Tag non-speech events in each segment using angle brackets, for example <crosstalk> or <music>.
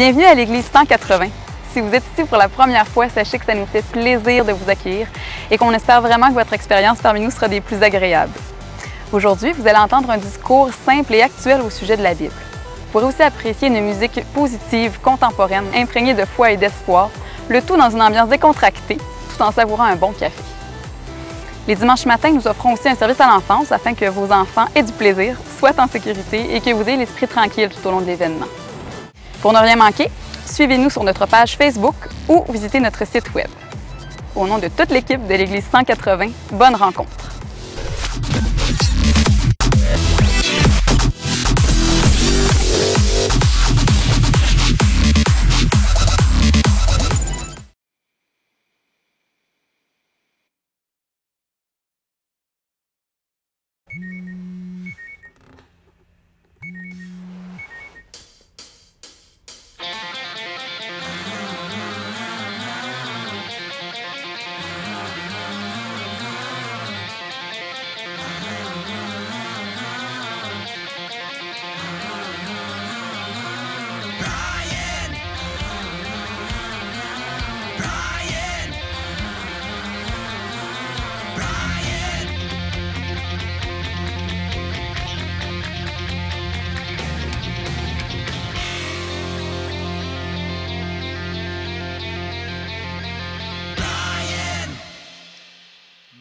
Bienvenue à l'Église 180. Si vous êtes ici pour la première fois, sachez que ça nous fait plaisir de vous accueillir et qu'on espère vraiment que votre expérience parmi nous sera des plus agréables. Aujourd'hui, vous allez entendre un discours simple et actuel au sujet de la Bible. Vous pourrez aussi apprécier une musique positive, contemporaine, imprégnée de foi et d'espoir, le tout dans une ambiance décontractée, tout en savourant un bon café. Les dimanches matins, nous offrons aussi un service à l'enfance afin que vos enfants aient du plaisir, soient en sécurité et que vous ayez l'esprit tranquille tout au long de l'événement. Pour ne rien manquer, suivez-nous sur notre page Facebook ou visitez notre site Web. Au nom de toute l'équipe de l'Église 180, bonne rencontre!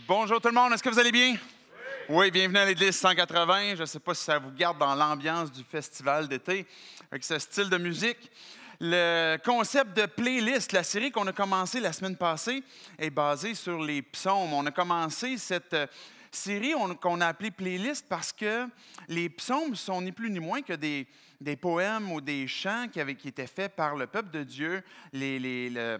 Bonjour tout le monde, est-ce que vous allez bien? Oui, bienvenue à l'Église 180. Je ne sais pas si ça vous garde dans l'ambiance du festival d'été avec ce style de musique. Le concept de playlist, la série qu'on a commencé la semaine passée, est basée sur les psaumes. On a commencé cette euh, série qu'on a appelée playlist parce que les psaumes sont ni plus ni moins que des, des poèmes ou des chants qui, avaient, qui étaient faits par le peuple de Dieu. Les, les,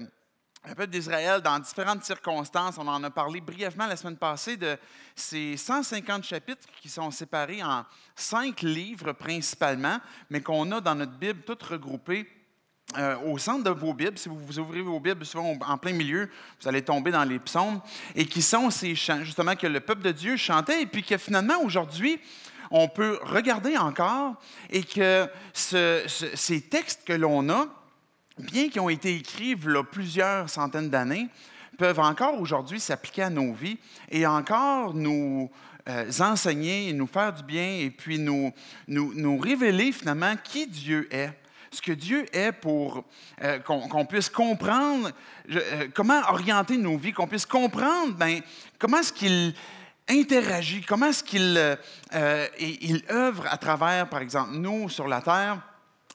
le peuple d'Israël dans différentes circonstances. On en a parlé brièvement la semaine passée de ces 150 chapitres qui sont séparés en cinq livres principalement, mais qu'on a dans notre Bible toutes regroupées. Euh, au centre de vos Bibles, si vous ouvrez vos Bibles souvent en plein milieu, vous allez tomber dans les psaumes, et qui sont ces chants justement que le peuple de Dieu chantait, et puis que finalement aujourd'hui, on peut regarder encore, et que ces textes que l'on a, bien qu'ils ont été écrits il y a plusieurs centaines d'années, peuvent encore aujourd'hui s'appliquer à nos vies et encore nous euh, enseigner et nous faire du bien et puis nous, nous, révéler finalement qui Dieu est ce que Dieu est pour euh, qu'on puisse comprendre euh, comment orienter nos vies, qu'on puisse comprendre ben, comment est-ce qu'il interagit, comment est-ce qu'il il œuvre à travers, par exemple, nous sur la terre,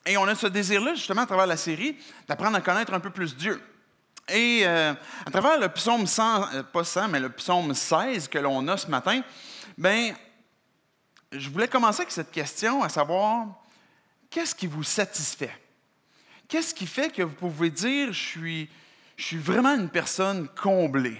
et on a ce désir-là, justement, à travers la série, d'apprendre à connaître un peu plus Dieu. Et euh, à travers le psaume 100, euh, pas 100, mais le psaume 16 que l'on a ce matin, ben, je voulais commencer avec cette question, à savoir, qu'est-ce qui vous satisfait? Qu'est-ce qui fait que vous pouvez dire, je suis, je suis vraiment une personne comblée?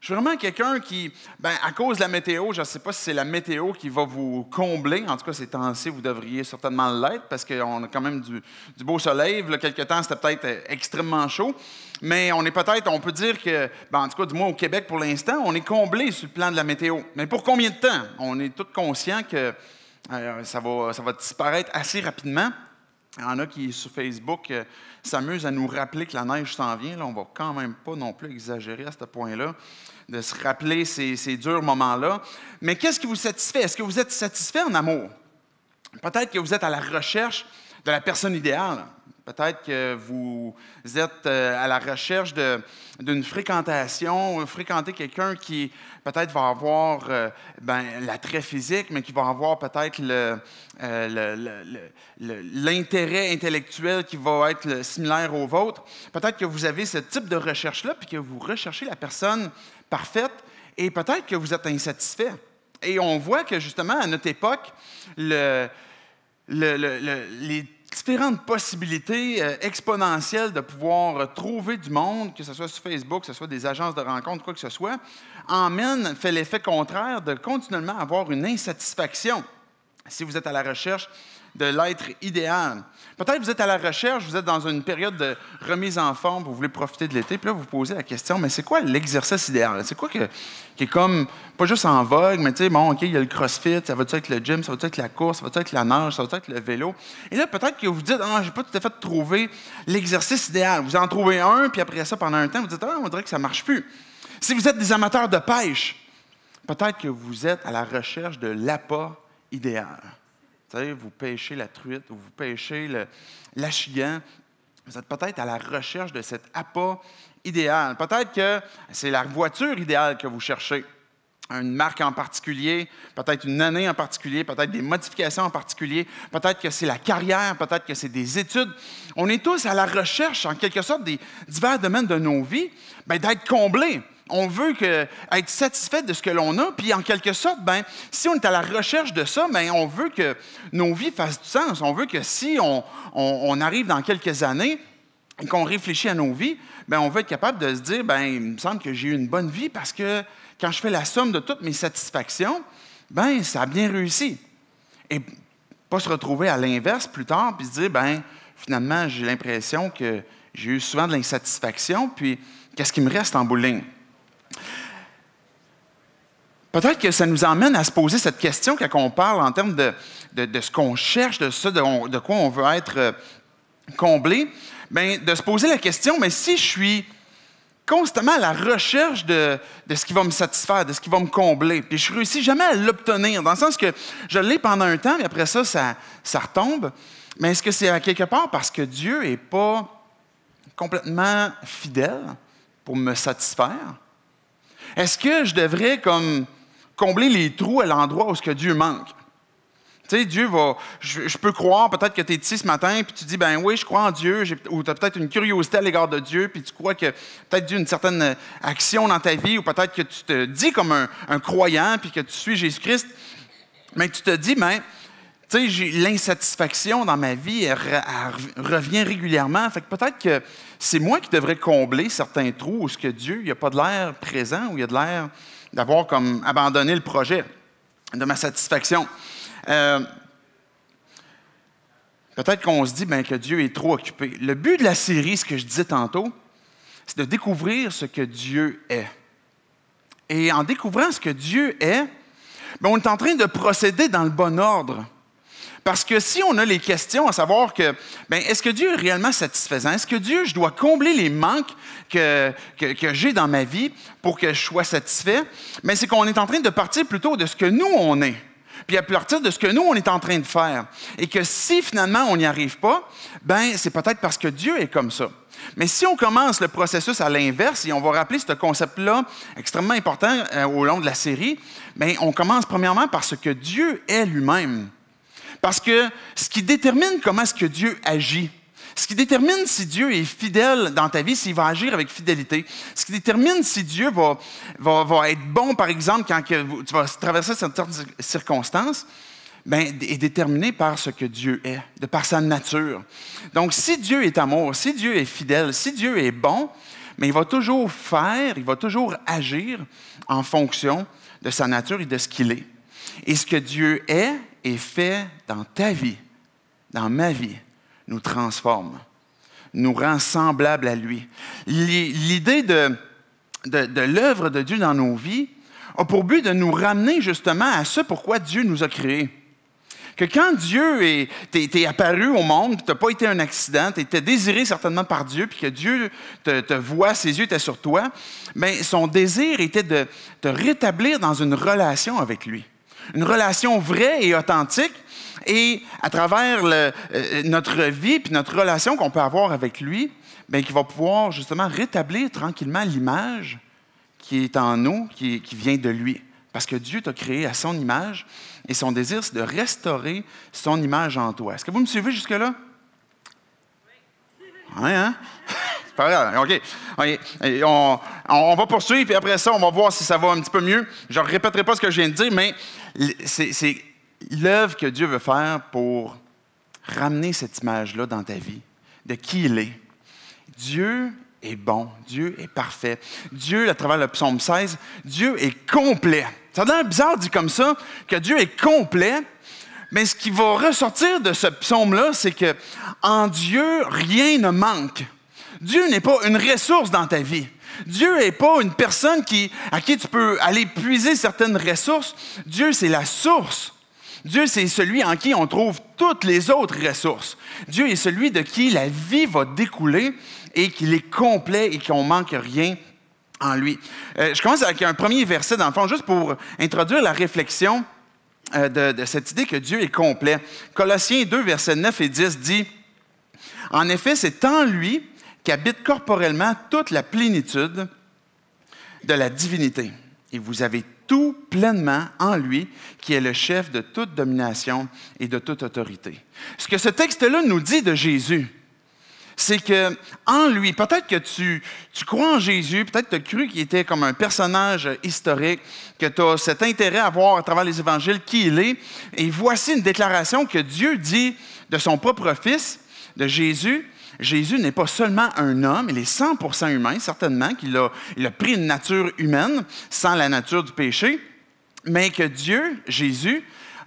Je suis vraiment quelqu'un qui, ben, à cause de la météo, je ne sais pas si c'est la météo qui va vous combler. En tout cas, ces temps-ci, vous devriez certainement l'être parce qu'on a quand même du, beau soleil. Le quelques temps, c'était peut-être euh, extrêmement chaud. Mais on est peut-être, on peut dire que, ben, en tout cas, du moins au Québec pour l'instant, on est comblé sur le plan de la météo. Mais pour combien de temps? On est tous conscients que euh, ça va disparaître assez rapidement. Il y en a qui, sur Facebook, s'amuse euh, s'amusent à nous rappeler que la neige s'en vient. on ne va quand même pas non plus exagérer à ce point-là, de se rappeler ces, ces durs moments-là. Mais qu'est-ce qui vous satisfait? Est-ce que vous êtes satisfait en amour? Peut-être que vous êtes à la recherche de la personne idéale. Peut-être que vous êtes euh, à la recherche d'une fréquentation, fréquenter quelqu'un qui peut-être va avoir euh, ben, l'attrait physique, mais qui va avoir peut-être euh, l'intérêt intellectuel qui va être similaire au vôtre. Peut-être que vous avez ce type de recherche-là, puis que vous recherchez la personne parfaite, et peut-être que vous êtes insatisfait. Et on voit que justement, à notre époque, les différentes possibilités euh, exponentielles de pouvoir trouver du monde, que ce soit sur Facebook, que ce soit des agences de rencontres, quoi que ce soit, emmène, fait l'effet contraire de continuellement avoir une insatisfaction si vous êtes à la recherche de l'être idéal. Peut-être vous êtes à la recherche, vous êtes dans une période de remise en forme, vous voulez profiter de l'été, puis là, vous vous posez la question, mais c'est quoi l'exercice idéal? C'est quoi qui est comme, pas juste en vogue, mais tu sais, bon, OK, il y a le crossfit, ça va être le gym, ça va être la course, ça va être la nage, ça va être le vélo. Et là, peut-être que vous dites, ah, j'ai pas tout à fait trouvé l'exercice idéal. Vous en trouvez un, puis après ça, pendant un temps, vous dites, ah, on dirait que ça marche plus. Si vous êtes des amateurs de pêche, peut-être que vous êtes à la recherche de l'appât idéal. Vous vous pêchez la truite ou vous pêchez l'achigan. Vous êtes peut-être à la recherche de cet appât idéal. Peut-être que c'est la voiture idéale que vous cherchez. Une marque en particulier, peut-être une année en particulier, peut-être des modifications en particulier, peut-être que c'est la carrière, peut-être que c'est des études. On est tous à la recherche, en quelque sorte, des divers domaines de nos vies, ben, d'être comblés on veut être satisfait de ce que l'on a, puis en quelque sorte, ben, si on est à la recherche de ça, ben, on veut que nos vies fassent du sens. On veut que si on, arrive dans quelques années et qu'on réfléchit à nos vies, ben, on veut être capable de se dire, ben, il me semble que j'ai eu une bonne vie parce que quand je fais la somme de toutes mes satisfactions, ben, ça a bien réussi. Et pas se retrouver à l'inverse plus tard, puis se dire, ben, finalement, j'ai l'impression que j'ai eu souvent de l'insatisfaction, puis qu'est-ce qui me reste en bout Peut-être que ça nous emmène à se poser cette question quand on parle en termes de, ce qu'on cherche, de ce de, quoi on veut être euh, comblé. Ben, de se poser la question, mais si je suis constamment à la recherche de, ce qui va me satisfaire, de ce qui va me combler. Puis je ne réussis jamais à l'obtenir, dans le sens que je l'ai pendant un temps, mais après ça, ça, ça retombe. Mais est-ce que c'est à quelque part parce que Dieu n'est pas complètement fidèle pour me satisfaire? Est-ce que je devrais comme combler les trous à l'endroit où ce que Dieu manque. Tu sais, Dieu va. Je, peux croire, peut-être que tu es ici ce matin, puis tu dis, ben oui, je crois en Dieu, ou tu as peut-être une curiosité à l'égard de Dieu, puis tu crois que peut-être Dieu une certaine action dans ta vie, ou peut-être que tu te dis comme un, croyant, puis que tu suis Jésus-Christ, mais tu te dis, ben, tu sais, l'insatisfaction dans ma vie, elle, revient régulièrement. Fait que peut-être que c'est moi qui devrais combler certains trous où ce que Dieu, il n'y a pas de l'air présent, ou il y a de l'air d'avoir comme abandonné le projet, de ma satisfaction. Euh, peut-être qu'on se dit ben, que Dieu est trop occupé. Le but de la série, ce que je disais tantôt, c'est de découvrir ce que Dieu est. Et en découvrant ce que Dieu est, ben, on est en train de procéder dans le bon ordre. Parce que si on a les questions à savoir que, ben, est-ce que Dieu est réellement satisfaisant? Est-ce que Dieu, je dois combler les manques que, que, j'ai dans ma vie pour que je sois satisfait? Mais ben, c'est qu'on est en train de partir plutôt de ce que nous, on est. Puis à partir de ce que nous, on est en train de faire. Et que si finalement on n'y arrive pas, ben, c'est peut-être parce que Dieu est comme ça. Mais si on commence le processus à l'inverse, et on va rappeler ce concept-là extrêmement important euh, au long de la série, bien, on commence premièrement parce que Dieu est lui-même. Parce que ce qui détermine comment est-ce que Dieu agit, ce qui détermine si Dieu est fidèle dans ta vie, s'il va agir avec fidélité, ce qui détermine si Dieu va, être bon, par exemple, quand tu vas traverser certaines circonstances, ben, est déterminé par ce que Dieu est, de par sa nature. Donc, si Dieu est amour, si Dieu est fidèle, si Dieu est bon, mais ben, il va toujours faire, il va toujours agir en fonction de sa nature et de ce qu'il est. Et ce que Dieu est fait dans ta vie, dans ma vie, nous transforme, nous rend semblables à lui. L'idée de, de, de l'œuvre de Dieu dans nos vies a pour but de nous ramener justement à ce pourquoi Dieu nous a créés que quand Dieu est apparu au monde, tu n'as pas été un accident, tu étais désiré certainement par Dieu, puis que Dieu te, te voit, ses yeux étaient sur toi, mais ben, son désir était de te rétablir dans une relation avec lui une relation vraie et authentique. Et à travers euh, notre vie puis notre relation qu'on peut avoir avec lui, bien, qui va pouvoir justement rétablir tranquillement l'image qui est en nous, qui, vient de lui. Parce que Dieu t'a créé à son image et son désir, c'est de restaurer son image en toi. Est-ce que vous me suivez jusque-là? Oui, hein? <laughs> c'est pas grave. OK. On, on, va poursuivre, et après ça, on va voir si ça va un petit peu mieux. Je ne répéterai pas ce que je viens de dire, mais c'est l'œuvre que Dieu veut faire pour ramener cette image-là dans ta vie, de qui il est. Dieu est bon, Dieu est parfait. Dieu, à travers le psaume 16, Dieu est complet. Ça a bizarre dit comme ça, que Dieu est complet, mais ce qui va ressortir de ce psaume-là, c'est que en Dieu, rien ne manque. Dieu n'est pas une ressource dans ta vie. Dieu n'est pas une personne à qui tu peux aller puiser certaines ressources. Dieu, c'est la source. Dieu, c'est celui en qui on trouve toutes les autres ressources. Dieu est celui de qui la vie va découler et qu'il est complet et qu'on manque rien en lui. Euh, je commence avec un premier verset, dans le fond, juste pour introduire la réflexion euh, de, de cette idée que Dieu est complet. Colossiens 2, versets 9 et 10 dit, En effet, c'est en lui qui habite corporellement toute la plénitude de la divinité. Et vous avez tout pleinement en lui, qui est le chef de toute domination et de toute autorité. Ce que ce texte-là nous dit de Jésus, c'est que en lui, peut-être que tu, tu, crois en Jésus, peut-être que tu as cru qu'il était comme un personnage historique, que tu as cet intérêt à voir à travers les évangiles qui il est. Et voici une déclaration que Dieu dit de son propre fils, de Jésus, Jésus n'est pas seulement un homme, il est 100% humain, certainement, qu'il a, pris une nature humaine sans la nature du péché, mais que Dieu, Jésus,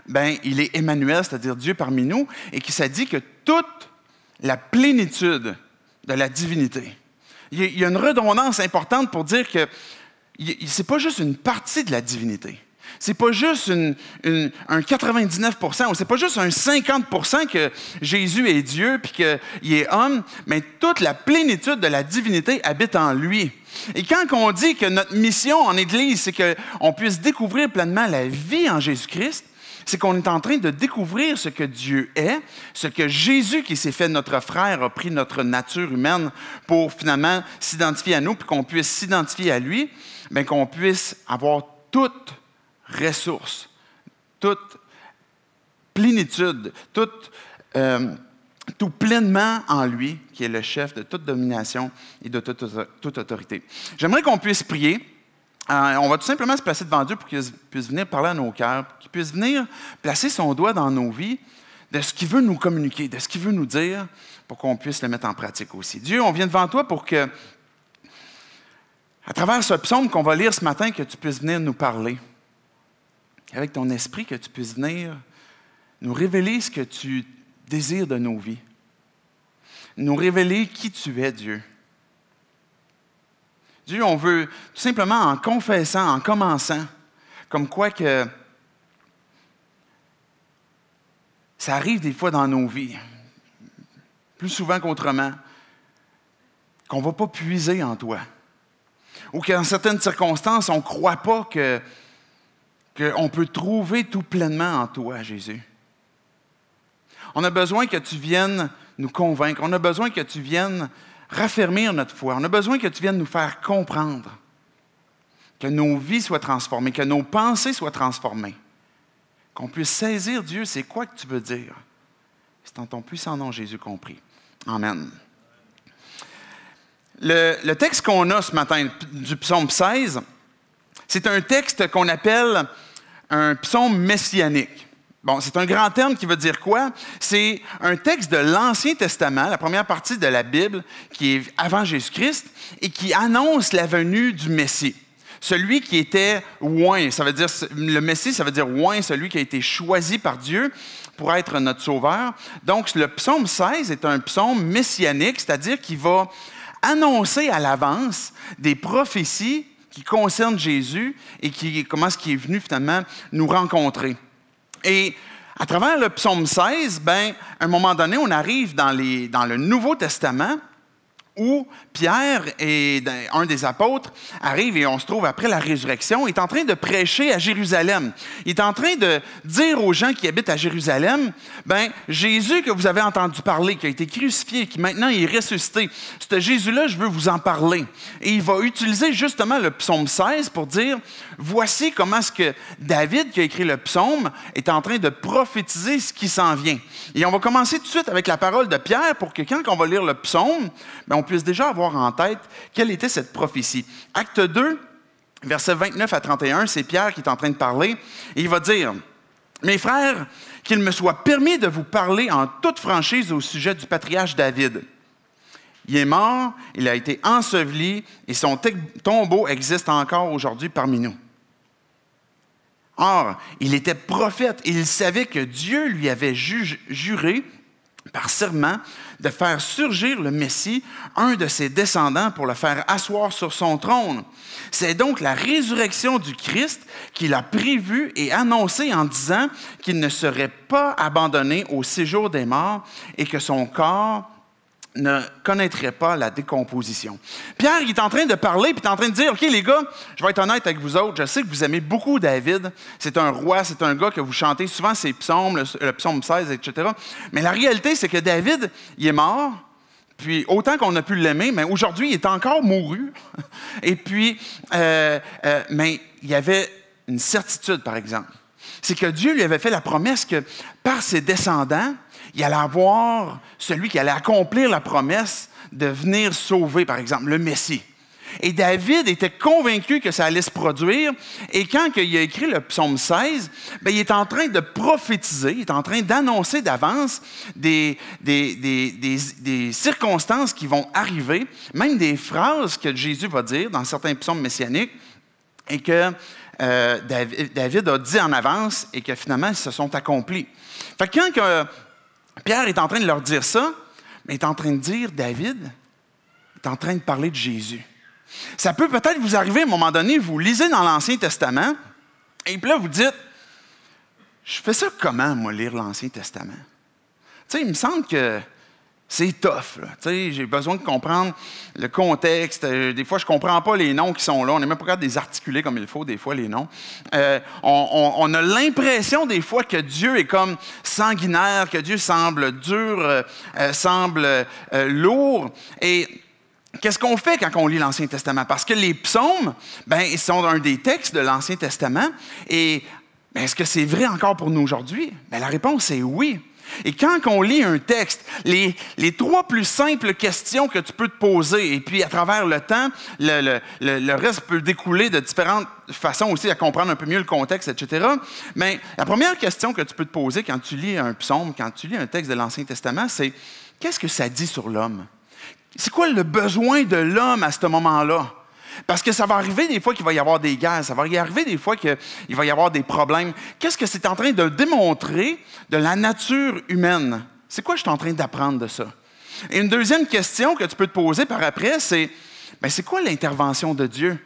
ben, il est Emmanuel, c'est-à-dire Dieu parmi nous, et que ça dit que toute la plénitude de la divinité. Il y a une redondance importante pour dire que ce n'est pas juste une partie de la divinité. C'est pas juste un 99 ou c'est pas juste un 50 que Jésus est Dieu puis qu'il est homme, mais toute la plénitude de la divinité habite en lui. Et quand on dit que notre mission en Église, c'est qu'on puisse découvrir pleinement la vie en Jésus-Christ, c'est qu'on est en train de découvrir ce que Dieu est, ce que Jésus qui s'est fait notre frère a pris notre nature humaine pour finalement s'identifier à nous, puis qu'on puisse s'identifier à lui, mais qu'on puisse avoir toute Ressources, toute plénitude, euh, tout pleinement en lui, qui est le chef de toute domination et de toute, autorité. J'aimerais qu'on puisse prier. Euh, on va tout simplement se placer devant Dieu pour qu'il puisse venir parler à nos cœurs, qu'il puisse venir placer son doigt dans nos vies de ce qu'il veut nous communiquer, de ce qu'il veut nous dire, pour qu'on puisse le mettre en pratique aussi. Dieu, on vient devant toi pour que, à travers ce psaume qu'on va lire ce matin, que tu puisses venir nous parler avec ton esprit, que tu puisses venir nous révéler ce que tu désires de nos vies, nous révéler qui tu es, Dieu. Dieu, on veut tout simplement en confessant, en commençant, comme quoi que ça arrive des fois dans nos vies, plus souvent qu'autrement, qu'on ne va pas puiser en toi, ou qu'en certaines circonstances, on ne croit pas que qu'on peut trouver tout pleinement en toi, Jésus. On a besoin que tu viennes nous convaincre. On a besoin que tu viennes raffermir notre foi. On a besoin que tu viennes nous faire comprendre que nos vies soient transformées, que nos pensées soient transformées, qu'on puisse saisir Dieu, c'est quoi que tu veux dire. C'est en ton puissant nom, Jésus compris. Amen. Le, le texte qu'on a ce matin du psaume 16, c'est un texte qu'on appelle un psaume messianique. Bon, c'est un grand terme qui veut dire quoi? C'est un texte de l'Ancien Testament, la première partie de la Bible, qui est avant Jésus-Christ et qui annonce la venue du Messie. Celui qui était Oint. ça veut dire, le Messie, ça veut dire Oint, celui qui a été choisi par Dieu pour être notre sauveur. Donc, le psaume 16 est un psaume messianique, c'est-à-dire qu'il va annoncer à l'avance des prophéties qui concerne Jésus et qui, comment est-ce qu'il est venu finalement nous rencontrer. Et à travers le psaume 16, ben, à un moment donné, on arrive dans, dans le Nouveau Testament où Pierre, et un des apôtres, arrive et on se trouve après la résurrection, est en train de prêcher à Jérusalem. Il est en train de dire aux gens qui habitent à Jérusalem, ben Jésus que vous avez entendu parler, qui a été crucifié, qui maintenant est ressuscité, ce Jésus-là, je veux vous en parler. Et il va utiliser justement le psaume 16 pour dire, voici comment ce que David, qui a écrit le psaume, est en train de prophétiser ce qui s'en vient. Et on va commencer tout de suite avec la parole de Pierre pour que quand on va lire le psaume, ben, on puisse déjà avoir en tête quelle était cette prophétie. Acte 2, versets 29 à 31, c'est Pierre qui est en train de parler, et il va dire, Mes frères, qu'il me soit permis de vous parler en toute franchise au sujet du patriarche David. Il est mort, il a été enseveli, et son tombeau existe encore aujourd'hui parmi nous. Or, il était prophète et il savait que Dieu lui avait juré par serment de faire surgir le Messie, un de ses descendants, pour le faire asseoir sur son trône. C'est donc la résurrection du Christ qu'il a prévue et annoncée en disant qu'il ne serait pas abandonné au séjour des morts et que son corps ne connaîtrait pas la décomposition. Pierre, il est en train de parler, puis il est en train de dire, OK, les gars, je vais être honnête avec vous autres, je sais que vous aimez beaucoup David, c'est un roi, c'est un gars que vous chantez souvent ses psaumes, le, psaume 16, etc. Mais la réalité, c'est que David, il est mort, puis autant qu'on a pu l'aimer, mais aujourd'hui, il est encore mouru. <laughs> Et puis, euh, euh, mais il y avait une certitude, par exemple. C'est que Dieu lui avait fait la promesse que par ses descendants, il allait avoir celui qui allait accomplir la promesse de venir sauver, par exemple, le Messie. Et David était convaincu que ça allait se produire. Et quand il a écrit le psaume 16, ben, il est en train de prophétiser, il est en train d'annoncer d'avance des, des, circonstances qui vont arriver, même des phrases que Jésus va dire dans certains psaumes messianiques et que euh, David a dit en avance et que finalement, ils se sont accomplis. Fait que quand. Pierre est en train de leur dire ça, mais il est en train de dire, David est en train de parler de Jésus. Ça peut peut-être vous arriver à un moment donné, vous lisez dans l'Ancien Testament, et puis là, vous dites, je fais ça comment, moi, lire l'Ancien Testament? Tu sais, il me semble que c'est tough. J'ai besoin de comprendre le contexte. Euh, des fois, je ne comprends pas les noms qui sont là. On n'est même pas capable de les articuler comme il faut, des fois, les noms. Euh, on, a l'impression, des fois, que Dieu est comme sanguinaire, que Dieu semble dur, euh, semble lourd. Et qu'est-ce qu'on fait quand on lit l'Ancien Testament? Parce que les psaumes, ben, ils sont un des textes de l'Ancien Testament. Et ben, est-ce que c'est vrai encore pour nous aujourd'hui? Ben, la réponse est oui. Et quand on lit un texte, les, les, trois plus simples questions que tu peux te poser, et puis à travers le temps, le, le, le, le, reste peut découler de différentes façons aussi à comprendre un peu mieux le contexte, etc. Mais ben, la première question que tu peux te poser quand tu lis un psaume, quand tu lis un texte de l'Ancien Testament, c'est qu'est-ce que ça dit sur l'homme? C'est quoi le besoin de l'homme à ce moment-là? Parce que ça va arriver des fois qu'il va y avoir des guerres, ça va arriver des fois qu'il va y avoir des problèmes. Qu'est-ce que c'est en train de démontrer de la nature humaine? C'est quoi je suis en train d'apprendre de ça? Et une deuxième question que tu peux te poser par après, c'est ben, c'est quoi l'intervention de Dieu?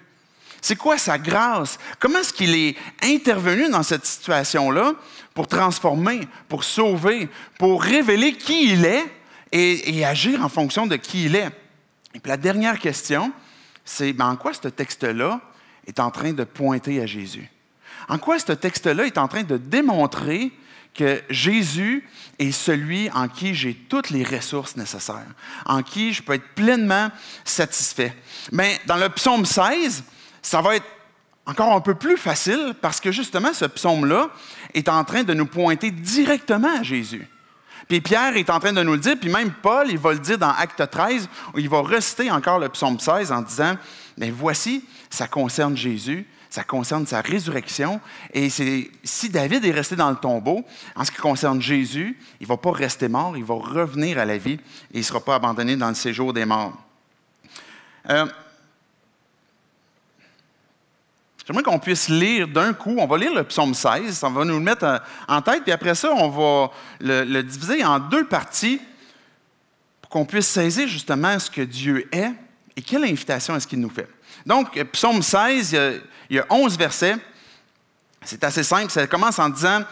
C'est quoi sa grâce? Comment est-ce qu'il est intervenu dans cette situation-là pour transformer, pour sauver, pour révéler qui il est et, et agir en fonction de qui il est? Et puis la dernière question, c'est en quoi ce texte-là est en train de pointer à Jésus. En quoi ce texte-là est en train de démontrer que Jésus est celui en qui j'ai toutes les ressources nécessaires, en qui je peux être pleinement satisfait. Mais dans le psaume 16, ça va être encore un peu plus facile parce que justement ce psaume-là est en train de nous pointer directement à Jésus. Puis Pierre est en train de nous le dire, puis même Paul, il va le dire dans Acte 13, où il va reciter encore le psaume 16 en disant, mais voici, ça concerne Jésus, ça concerne sa résurrection. Et si David est resté dans le tombeau, en ce qui concerne Jésus, il ne va pas rester mort, il va revenir à la vie et il ne sera pas abandonné dans le séjour des morts. Euh, J'aimerais qu'on puisse lire d'un coup. On va lire le psaume 16, ça va nous le mettre euh, en tête, puis après ça, on va le, diviser en deux parties pour qu'on puisse saisir justement ce que Dieu est et quelle invitation est-ce qu'il nous fait. Donc, euh, psaume 16, il y a, 11 versets. C'est assez simple, ça commence en disant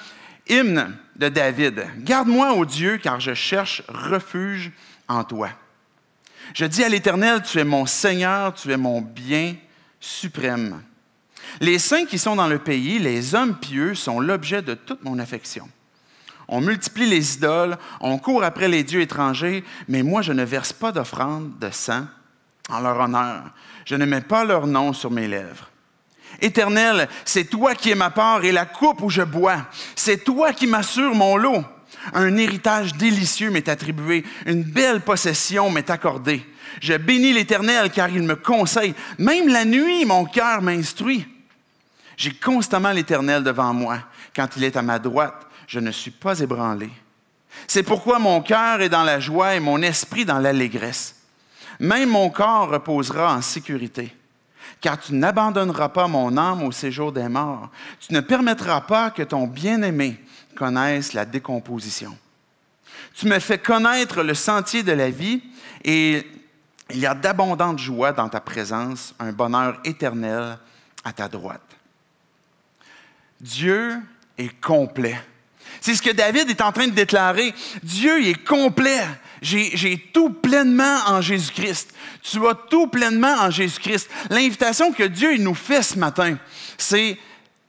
Hymne de David, garde-moi, ô Dieu, car je cherche refuge en toi. Je dis à l'Éternel, tu es mon Seigneur, tu es mon bien suprême. Les saints qui sont dans le pays, les hommes pieux, sont l'objet de toute mon affection. On multiplie les idoles, on court après les dieux étrangers, mais moi je ne verse pas d'offrande de sang en leur honneur. Je ne mets pas leur nom sur mes lèvres. Éternel, c'est toi qui es ma part et la coupe où je bois. C'est toi qui m'assures mon lot. Un héritage délicieux m'est attribué, une belle possession m'est accordée. Je bénis l'Éternel car il me conseille. Même la nuit, mon cœur m'instruit. J'ai constamment l'Éternel devant moi. Quand il est à ma droite, je ne suis pas ébranlé. C'est pourquoi mon cœur est dans la joie et mon esprit dans l'allégresse. Même mon corps reposera en sécurité. Car tu n'abandonneras pas mon âme au séjour des morts. Tu ne permettras pas que ton bien-aimé connaisse la décomposition. Tu me fais connaître le sentier de la vie et il y a d'abondantes joies dans ta présence, un bonheur éternel à ta droite. Dieu est complet. C'est ce que David est en train de déclarer. Dieu est complet. J'ai tout pleinement en Jésus-Christ. Tu as tout pleinement en Jésus-Christ. L'invitation que Dieu nous fait ce matin, c'est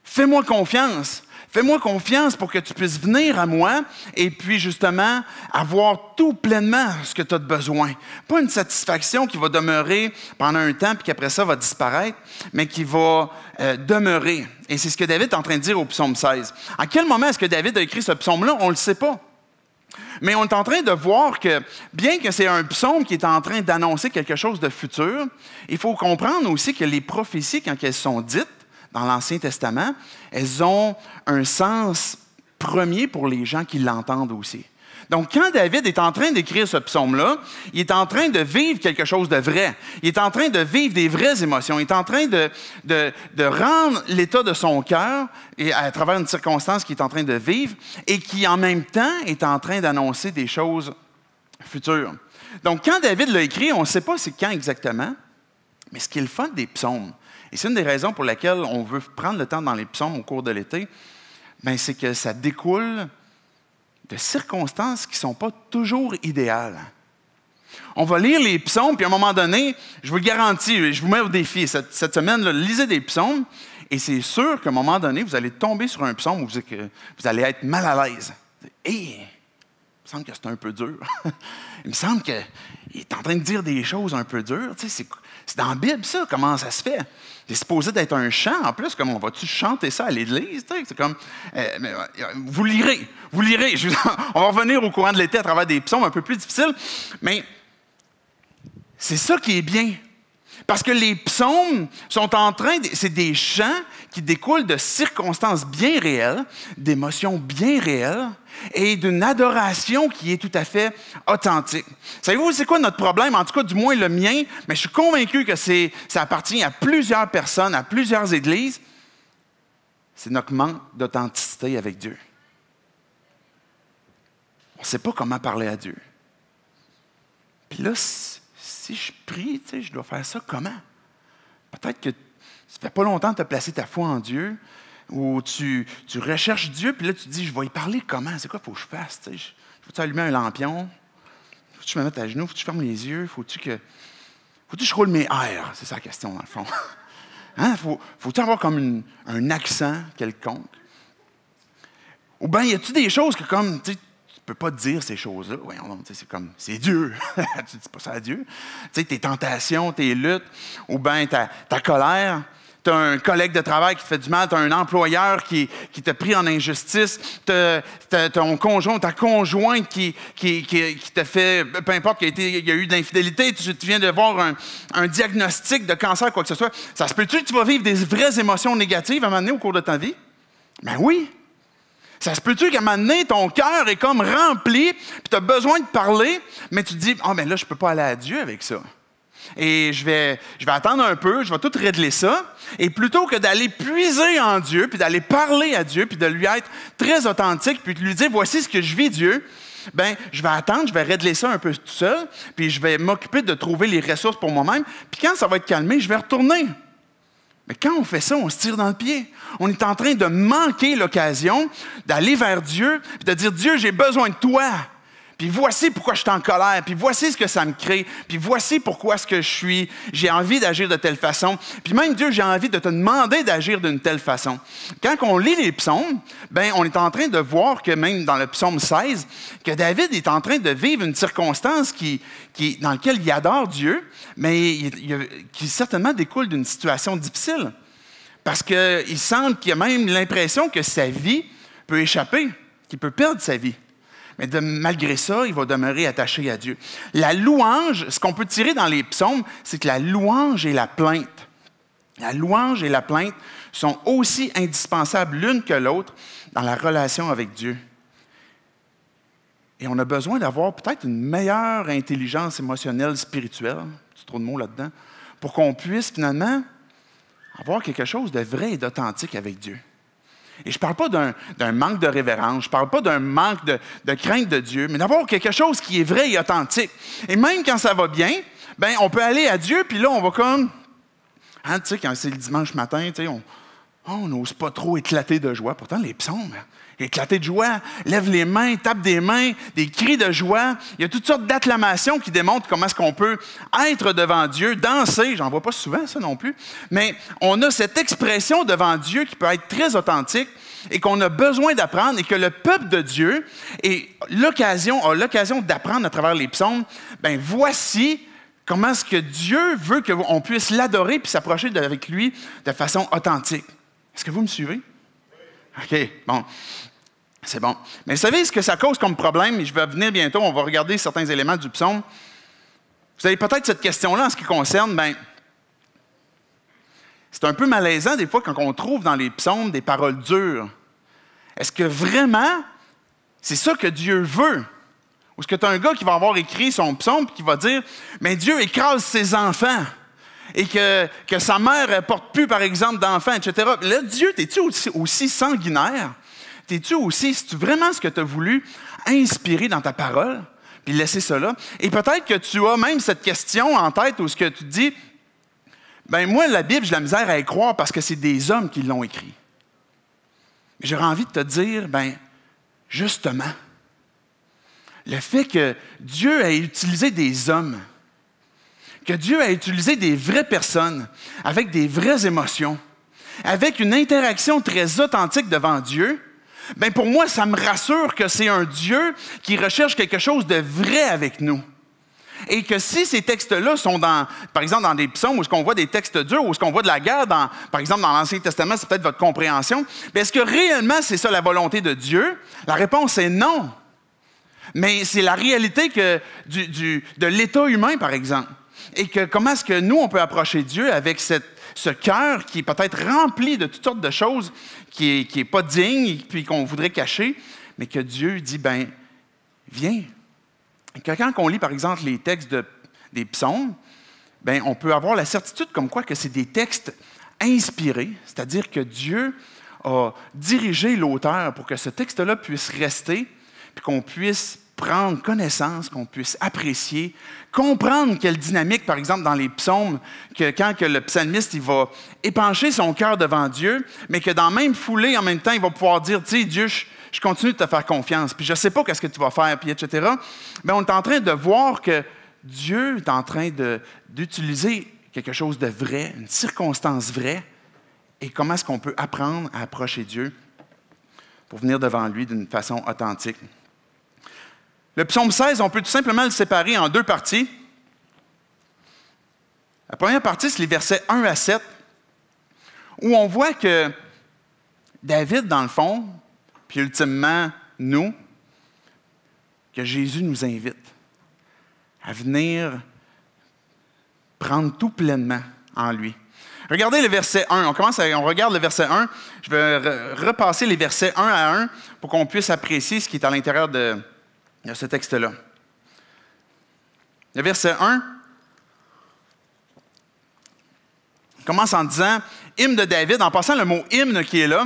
fais-moi confiance. Fais-moi confiance pour que tu puisses venir à moi et puis justement avoir tout pleinement ce que tu as de besoin. Pas une satisfaction qui va demeurer pendant un temps puis qu'après ça va disparaître, mais qui va euh, demeurer. Et c'est ce que David est en train de dire au psaume 16. À quel moment est-ce que David a écrit ce psaume-là? On ne le sait pas. Mais on est en train de voir que, bien que c'est un psaume qui est en train d'annoncer quelque chose de futur, il faut comprendre aussi que les prophéties, quand elles sont dites, dans l'Ancien Testament, elles ont un sens premier pour les gens qui l'entendent aussi. Donc, quand David est en train d'écrire ce psaume-là, il est en train de vivre quelque chose de vrai. Il est en train de vivre des vraies émotions. Il est en train de, rendre l'état de son cœur à travers une circonstance qu'il est en train de vivre et qui, en même temps, est en train d'annoncer des choses futures. Donc, quand David l'a écrit, on ne sait pas c'est quand exactement, mais ce qu'il faut des psaumes, et c'est une des raisons pour laquelle on veut prendre le temps dans les psaumes au cours de l'été, ben, c'est que ça découle de circonstances qui ne sont pas toujours idéales. On va lire les psaumes, puis à un moment donné, je vous le garantis, je vous mets au défi, cette, semaine, là, lisez des psaumes, et c'est sûr qu'à un moment donné, vous allez tomber sur un psaume où vous, allez être mal à l'aise. Hé, il me semble que c'est un peu dur. <laughs> il me semble qu'il est en train de dire des choses un peu dures. Tu sais, c'est dans la Bible, ça, comment ça se fait? C'est supposé d'être un chant, en plus, comme on va-tu chanter ça à l'Église? C'est comme, euh, euh, vous lirez, vous lirez. on va revenir au courant de l'été à travers des psaumes un peu plus difficiles, mais c'est ça qui est bien. Parce que les psaumes sont en train, c'est des chants qui découle de circonstances bien réelles, d'émotions bien réelles et d'une adoration qui est tout à fait authentique. Savez-vous, c'est quoi notre problème, en tout cas du moins le mien, mais je suis convaincu que ça appartient à plusieurs personnes, à plusieurs églises, c'est notre manque d'authenticité avec Dieu. On ne sait pas comment parler à Dieu. Puis là, si je prie, tu sais, je dois faire ça comment? Peut-être que ça fait pas longtemps que tu as placé ta foi en Dieu, ou tu, recherches Dieu, puis là, tu dis, je vais y parler comment? C'est quoi qu'il faut que je fasse? Faut-tu allumer un lampion? Faut-tu que je me mettre à genoux? Faut-tu que les yeux? Faut-tu que... Faut-tu que je roule mes airs? C'est ça la question, dans le fond. <laughs> Hein? Faut, faut-tu avoir comme un accent quelconque? Ou bien, y a-tu des choses que, comme, tu peux pas dire ces choses-là? Voyons donc, c'est comme, c'est Dieu. <laughs> tu dis pas ça à Dieu. Tu sais, tes tentations, tes luttes, ou bien ta colère tu as un collègue de travail qui te fait du mal, tu as un employeur qui, qui t'a pris en injustice, tu as, ton conjoint, ta conjointe qui, t'a fait, peu importe, qui a, il y a eu de l'infidélité, tu, viens de voir un, diagnostic de cancer, quoi que ce soit. Ça se peut-tu que tu vas vivre des vraies émotions négatives à un moment donné au cours de ta vie? Ben oui! Ça se peut-tu qu'à un moment donné, ton cœur est comme rempli, puis tu as besoin de parler, mais tu te dis, ah, oh, ben là, je ne peux pas aller à Dieu avec ça et je vais, attendre un peu, je vais tout régler ça. Et plutôt que d'aller puiser en Dieu, puis d'aller parler à Dieu, puis de lui être très authentique, puis de lui dire, voici ce que je vis, Dieu, ben, je vais attendre, je vais régler ça un peu tout seul, puis je vais m'occuper de trouver les ressources pour moi-même. Puis quand ça va être calmé, je vais retourner. Mais quand on fait ça, on se tire dans le pied. On est en train de manquer l'occasion d'aller vers Dieu, puis de dire, Dieu, j'ai besoin de toi. Puis voici pourquoi je suis en colère, puis voici ce que ça me crée, puis voici pourquoi ce que je suis, j'ai envie d'agir de telle façon. Puis même Dieu, j'ai envie de te demander d'agir d'une telle façon. Quand on lit les psaumes, ben on est en train de voir que même dans le psaume 16, que David est en train de vivre une circonstance dans laquelle il adore Dieu, mais qui certainement découle d'une situation difficile. Parce qu'il semble qu'il a même l'impression que sa vie peut échapper, qu'il peut perdre sa vie mais malgré ça, il va demeurer attaché à Dieu. La louange, ce qu'on peut tirer dans les psaumes, c'est que la louange et la plainte, la louange et la plainte sont aussi indispensables l'une que l'autre dans la relation avec Dieu. Et on a besoin d'avoir peut-être une meilleure intelligence émotionnelle, spirituelle, c'est trop de mots là-dedans, pour qu'on puisse finalement avoir quelque chose de vrai et d'authentique avec Dieu. Et je ne parle pas d'un manque de révérence, je ne parle pas d'un manque de, crainte de Dieu, mais d'avoir quelque chose qui est vrai et authentique. Et même quand ça va bien, ben, on peut aller à Dieu, puis là, on va comme. Hein, tu sais, quand c'est le dimanche matin, on n'ose pas trop éclater de joie. Pourtant, les psaumes, Éclaté de joie, lève les mains, tape des mains, des cris de joie. Il y a toutes sortes d'acclamations qui démontrent comment est-ce qu'on peut être devant Dieu, danser. J'en vois pas souvent ça non plus. Mais on a cette expression devant Dieu qui peut être très authentique et qu'on a besoin d'apprendre et que le peuple de Dieu et l'occasion, a l'occasion d'apprendre à travers les psaumes. Ben voici comment est-ce que Dieu veut qu'on puisse l'adorer puis s'approcher avec lui de façon authentique. Est-ce que vous me suivez? OK, bon. C'est bon. Mais vous savez ce que ça cause comme problème? Et je vais venir bientôt, on va regarder certains éléments du psaume. Vous avez peut-être cette question-là en ce qui concerne, ben, c'est un peu malaisant des fois quand on trouve dans les psaumes des paroles dures. Est-ce que vraiment c'est ça que Dieu veut? Ou est-ce que tu as un gars qui va avoir écrit son psaume et qui va dire Mais Dieu écrase ses enfants? et que, sa mère ne porte plus, par exemple, d'enfants, etc. Là, Dieu, tes tu aussi, sanguinaire? T'es-tu aussi, si tu vraiment ce que tu as voulu, inspirer dans ta parole? Puis laisser cela. Et peut-être que tu as même cette question en tête ou ce que tu dis, ben moi, la Bible, j'ai la misère à y croire parce que c'est des hommes qui l'ont écrit. Mais j'aurais envie de te dire, ben justement, le fait que Dieu a utilisé des hommes, que Dieu a utilisé des vraies personnes, avec des vraies émotions, avec une interaction très authentique devant Dieu, ben pour moi, ça me rassure que c'est un Dieu qui recherche quelque chose de vrai avec nous. Et que si ces textes-là sont dans, par exemple, dans des psaumes où est-ce qu'on voit des textes durs, où est-ce qu'on voit de la guerre, dans, par exemple, dans l'Ancien Testament, c'est peut-être votre compréhension, mais ben, est-ce que réellement c'est ça la volonté de Dieu? La réponse est non. Mais c'est la réalité de l'état humain, par exemple et comment est-ce que nous, on peut approcher Dieu avec ce cœur qui est peut-être rempli de toutes sortes de choses qui n'est qui est pas digne et puis qu'on voudrait cacher, mais que Dieu dit, ben, viens. Et que quand on lit, par exemple, les textes des psaumes, ben, on peut avoir la certitude comme quoi que c'est des textes inspirés, c'est-à-dire que Dieu a dirigé l'auteur pour que ce texte-là puisse rester, puis qu'on puisse prendre connaissance, qu'on puisse apprécier, comprendre quelle dynamique, par exemple, dans les psaumes, que quand que le psalmiste il va épancher son cœur devant Dieu, mais que dans même foulée, en même temps, il va pouvoir dire, tu sais, Dieu, je, continue de te faire confiance, puis je ne sais pas qu'est-ce que tu vas faire, puis etc. Mais ben, on est en train de voir que Dieu est en train d'utiliser quelque chose de vrai, une circonstance vraie, et comment est-ce qu'on peut apprendre à approcher Dieu pour venir devant lui d'une façon authentique. Le psaume 16, on peut tout simplement le séparer en deux parties. La première partie, c'est les versets 1 à 7, où on voit que David, dans le fond, puis ultimement nous, que Jésus nous invite à venir prendre tout pleinement en lui. Regardez le verset 1. On, commence on regarde le verset 1. Je vais repasser les versets 1 à 1 pour qu'on puisse apprécier ce qui est à l'intérieur de, il y a ce texte-là. Le verset 1 commence en disant hymne de David. En passant, le mot hymne qui est là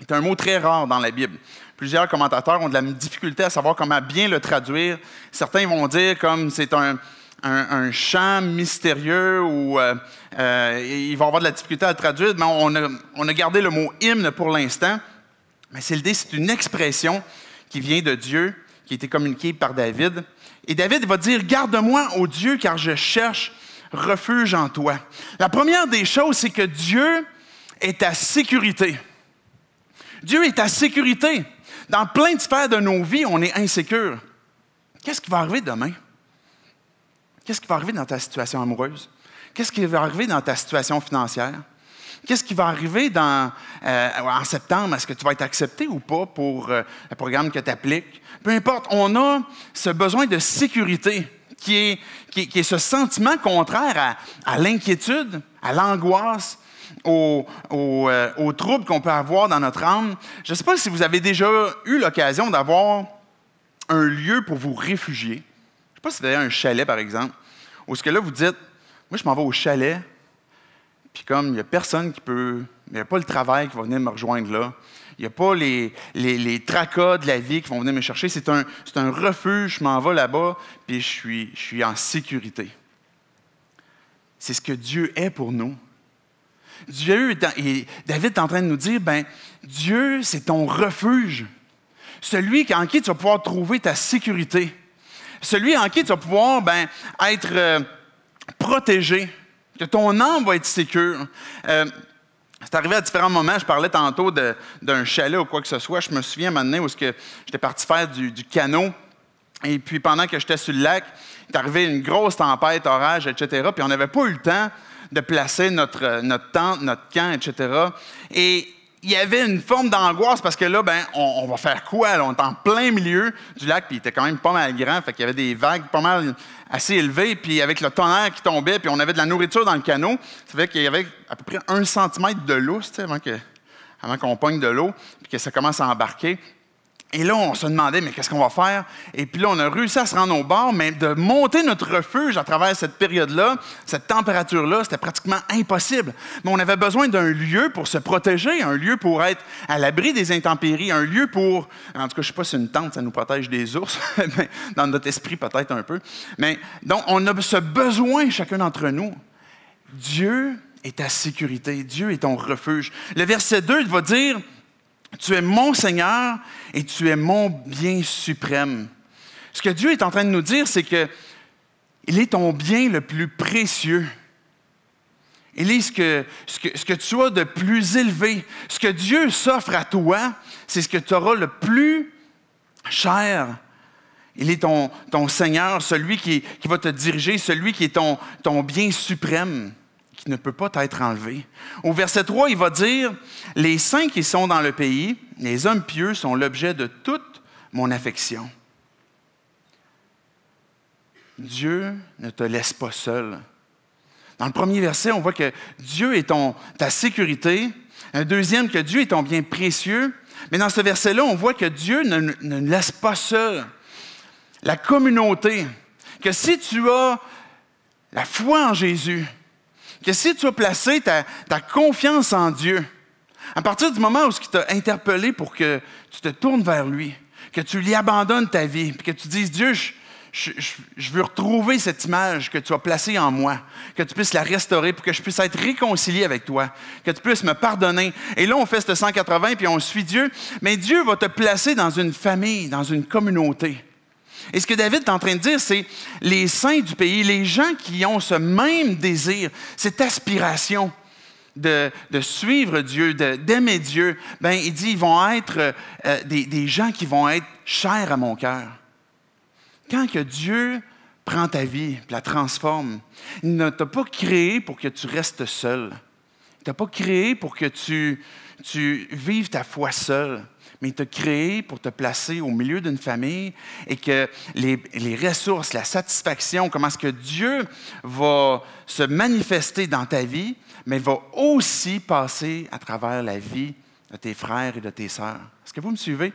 est un mot très rare dans la Bible. Plusieurs commentateurs ont de la difficulté à savoir comment bien le traduire. Certains vont dire comme c'est un, un, chant mystérieux ou euh, euh, ils vont avoir de la difficulté à le traduire, mais on a, gardé le mot hymne pour l'instant. Mais c'est l'idée, c'est une expression qui vient de Dieu qui a communiqué par David. Et David va dire, garde-moi, ô Dieu, car je cherche refuge en toi. La première des choses, c'est que Dieu est ta sécurité. Dieu est ta sécurité. Dans plein de sphères de nos vies, on est insécure. Qu'est-ce qui va arriver demain? Qu'est-ce qui va arriver dans ta situation amoureuse? Qu'est-ce qui va arriver dans ta situation financière? Qu'est-ce qui va arriver euh, en septembre? Est-ce que tu vas être accepté ou pas pour euh, le programme que tu appliques? Peu importe, on a ce besoin de sécurité qui est, ce sentiment contraire à l'inquiétude, à l'angoisse, euh, aux, troubles qu'on peut avoir dans notre âme. Je ne sais pas si vous avez déjà eu l'occasion d'avoir un lieu pour vous réfugier. Je ne sais pas si vous avez un chalet, par exemple, où ce que là, vous dites, moi, je m'en vais au chalet puis comme il n'y a personne qui peut, il n'y a pas le travail qui va venir me rejoindre là, il n'y a pas les, les, tracas de la vie qui vont venir me chercher, c'est un, refuge, je m'en vais là-bas, puis je suis, en sécurité. C'est ce que Dieu est pour nous. Dieu, et David est en train de nous dire, ben Dieu, c'est ton refuge, celui en qui tu vas pouvoir trouver ta sécurité, celui en qui tu vas pouvoir ben, être euh, protégé que ton âme va être sécure. Euh, c'est arrivé à différents moments. Je parlais tantôt d'un chalet ou quoi que ce soit. Je me souviens maintenant où j'étais parti faire du, canot. Et puis pendant que j'étais sur le lac, il est arrivé une grosse tempête, orage, etc. Puis on n'avait pas eu le temps de placer notre, euh, notre tente, notre camp, etc. Et il y avait une forme d'angoisse parce que là, ben, on, va faire quoi? On est en plein milieu du lac, puis il était quand même pas mal grand, fait qu'il y avait des vagues pas mal assez élevées, puis avec le tonnerre qui tombait, puis on avait de la nourriture dans le canot, ça fait qu'il y avait à peu près un centimètre de l'eau avant qu'on avant qu'on pogne de l'eau, puis que ça commence à embarquer. Et là, on se demandait, mais qu'est-ce qu'on va faire? Et puis là, on a réussi à se rendre au bord, mais de monter notre refuge à travers cette période-là, cette température-là, c'était pratiquement impossible. Mais on avait besoin d'un lieu pour se protéger, un lieu pour être à l'abri des intempéries, un lieu pour... En tout cas, je ne sais pas si une tente, ça nous protège des ours, <laughs> dans notre esprit peut-être un peu. Mais donc, on a ce besoin, chacun d'entre nous. Dieu est ta sécurité, Dieu est ton refuge. Le verset 2 il va dire... Tu es mon Seigneur et tu es mon bien suprême. Ce que Dieu est en train de nous dire, c'est que il est ton bien le plus précieux. Il est ce que, ce que, tu as de plus élevé. Ce que Dieu s'offre à toi, c'est ce que tu auras le plus cher. Il est ton, ton Seigneur, celui qui, va te diriger, celui qui est ton bien suprême qui ne peut pas t'être enlevé. Au verset 3, il va dire, Les saints qui sont dans le pays, les hommes pieux sont l'objet de toute mon affection. Dieu ne te laisse pas seul. Dans le premier verset, on voit que Dieu est ta sécurité. Un deuxième, que Dieu est ton bien précieux. Mais dans ce verset-là, on voit que Dieu ne, ne laisse pas seul la communauté. Que si tu as la foi en Jésus, que si tu as placé ta, confiance en Dieu, à partir du moment où qui t'a interpellé pour que tu te tournes vers lui, que tu lui abandonnes ta vie, puis que tu dises, Dieu, je, je, veux retrouver cette image que tu as placée en moi, que tu puisses la restaurer pour que je puisse être réconcilié avec toi, que tu puisses me pardonner. Et là, on fait ce 180 puis on suit Dieu. Mais Dieu va te placer dans une famille, dans une communauté. Et ce que David est en train de dire, c'est les saints du pays, les gens qui ont ce même désir, cette aspiration de, suivre Dieu, d'aimer Dieu, ben, il dit, ils vont être euh, euh, des, gens qui vont être chers à mon cœur. Quand que Dieu prend ta vie, la transforme, il ne t'a pas créé pour que tu restes seul. Il ne t'a pas créé pour que tu, tu vives ta foi seule mais il t'a créé pour te placer au milieu d'une famille et que les, ressources, la satisfaction, comment est-ce que Dieu va se manifester dans ta vie, mais va aussi passer à travers la vie de tes frères et de tes sœurs. Est-ce que vous me suivez?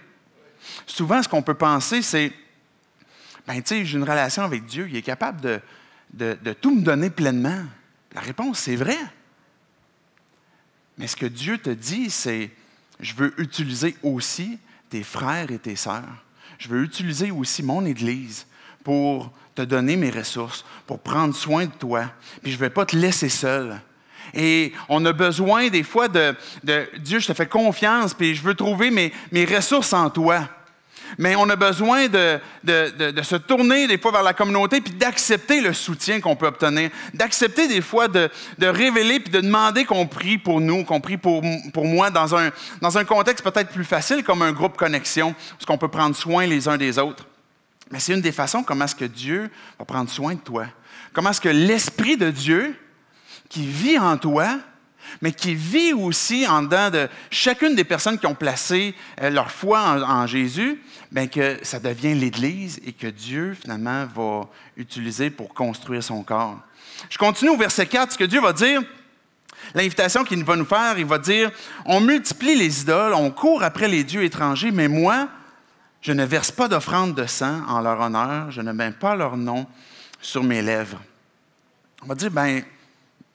Souvent, ce qu'on peut penser, c'est, ben, tu sais, j'ai une relation avec Dieu, il est capable de tout me donner pleinement. La réponse, c'est vrai. Mais ce que Dieu te dit, c'est, je veux utiliser aussi tes frères et tes sœurs. Je veux utiliser aussi mon Église pour te donner mes ressources, pour prendre soin de toi. Puis je ne vais pas te laisser seul. Et on a besoin des fois de, Dieu, je te fais confiance, puis je veux trouver mes ressources en toi mais on a besoin de, se tourner des fois vers la communauté, puis d'accepter le soutien qu'on peut obtenir, d'accepter des fois de, révéler, puis de demander qu'on prie pour nous, qu'on prie pour, moi dans un, dans un contexte peut-être plus facile comme un groupe connexion, parce qu'on peut prendre soin les uns des autres. Mais c'est une des façons comment est-ce que Dieu va prendre soin de toi. Comment est-ce que l'Esprit de Dieu qui vit en toi mais qui vit aussi en dedans de chacune des personnes qui ont placé euh, leur foi en, Jésus, bien que ça devient l'Église et que Dieu, finalement, va utiliser pour construire son corps. Je continue au verset 4, ce que Dieu va dire. L'invitation qu'il va nous faire, il va dire, on multiplie les idoles, on court après les dieux étrangers, mais moi, je ne verse pas d'offrande de sang en leur honneur, je ne mets pas leur nom sur mes lèvres. On va dire, ben,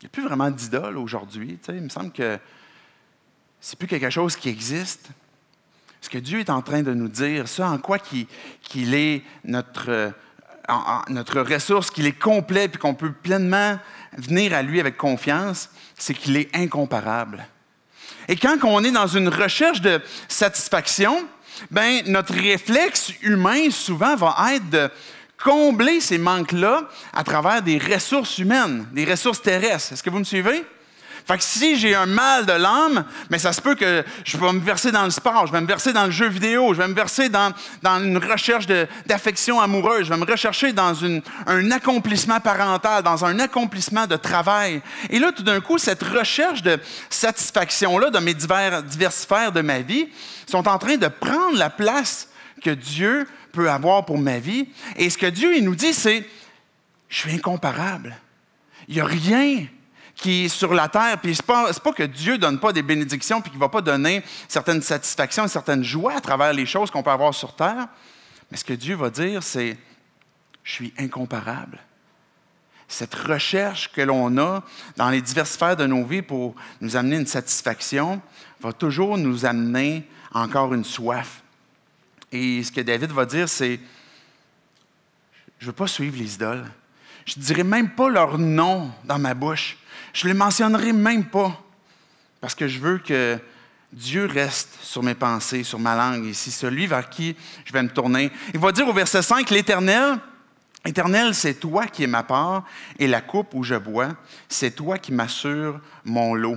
il n'y a plus vraiment d'idole aujourd'hui. Il me semble que c'est plus quelque chose qui existe. Ce que Dieu est en train de nous dire, ce en quoi qu'il est euh, notre, ressource, qu'il est complet puis qu'on peut pleinement venir à lui avec confiance, c'est qu'il est incomparable. Et quand on est dans une recherche de satisfaction, ben, notre réflexe humain souvent va être de combler ces manques-là à travers des ressources humaines, des ressources terrestres. Est-ce que vous me suivez? Fait que si j'ai un mal de l'âme, mais ça se peut que je vais me verser dans le sport, je vais me verser dans le jeu vidéo, je vais me verser dans, une recherche d'affection amoureuse, je vais me rechercher dans un accomplissement parental, dans un accomplissement de travail. Et là, tout d'un coup, cette recherche de satisfaction-là, dans mes divers, sphères de ma vie, sont en train de prendre la place que Dieu peut avoir pour ma vie. Et ce que Dieu il nous dit, c'est, je suis incomparable. Il n'y a rien qui est sur la terre. Puis ce n'est pas, pas, que Dieu ne donne pas des bénédictions puis qu'il ne va pas donner certaines satisfactions et certaines joies à travers les choses qu'on peut avoir sur terre. Mais ce que Dieu va dire, c'est Je suis incomparable. Cette recherche que l'on a dans les diverses sphères de nos vies pour nous amener une satisfaction va toujours nous amener encore une soif et ce que David va dire, c'est Je ne veux pas suivre les idoles. Je ne dirai même pas leur nom dans ma bouche. Je ne les mentionnerai même pas. Parce que je veux que Dieu reste sur mes pensées, sur ma langue, et c'est celui vers qui je vais me tourner. Il va dire au verset 5 L'Éternel, Éternel, c'est toi qui es ma part et la coupe où je bois, c'est toi qui m'assure mon lot.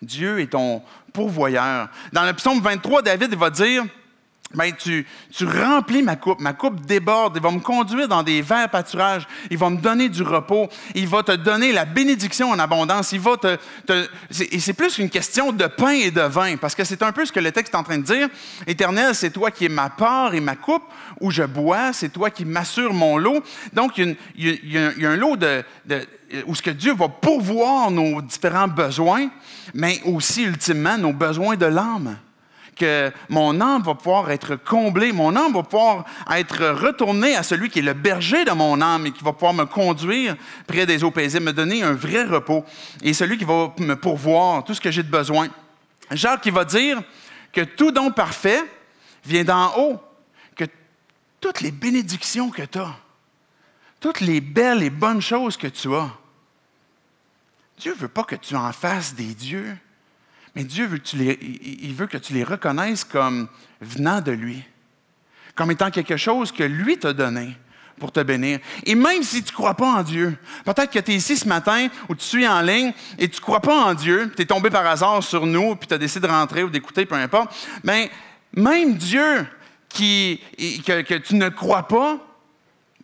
Dieu est ton pourvoyeur. Dans le psaume 23, David va dire mais ben, tu, remplis ma coupe, ma coupe déborde, il va me conduire dans des verts pâturages, il va me donner du repos, il va te donner la bénédiction en abondance, il va te... te et c'est plus qu'une question de pain et de vin, parce que c'est un peu ce que le texte est en train de dire. Éternel, c'est toi qui es ma part et ma coupe, où je bois, c'est toi qui m'assure mon lot. Donc, il y, a, un lot de, de où ce que Dieu va pourvoir nos différents besoins, mais aussi ultimement nos besoins de l'âme que mon âme va pouvoir être comblée, mon âme va pouvoir être retournée à celui qui est le berger de mon âme et qui va pouvoir me conduire près des eaux paisibles, me donner un vrai repos et celui qui va me pourvoir tout ce que j'ai de besoin. Jacques qui va dire que tout don parfait vient d'en haut, que toutes les bénédictions que tu as, toutes les belles et bonnes choses que tu as, Dieu ne veut pas que tu en fasses des dieux. Dieu veut, que tu les, il veut que tu les reconnaisses comme venant de lui, comme étant quelque chose que lui t'a donné pour te bénir. Et même si tu ne crois pas en Dieu, peut-être que tu es ici ce matin ou tu suis en ligne et tu ne crois pas en Dieu, tu es tombé par hasard sur nous, puis tu as décidé de rentrer ou d'écouter, peu importe, mais ben, même Dieu qui, que, que tu ne crois pas,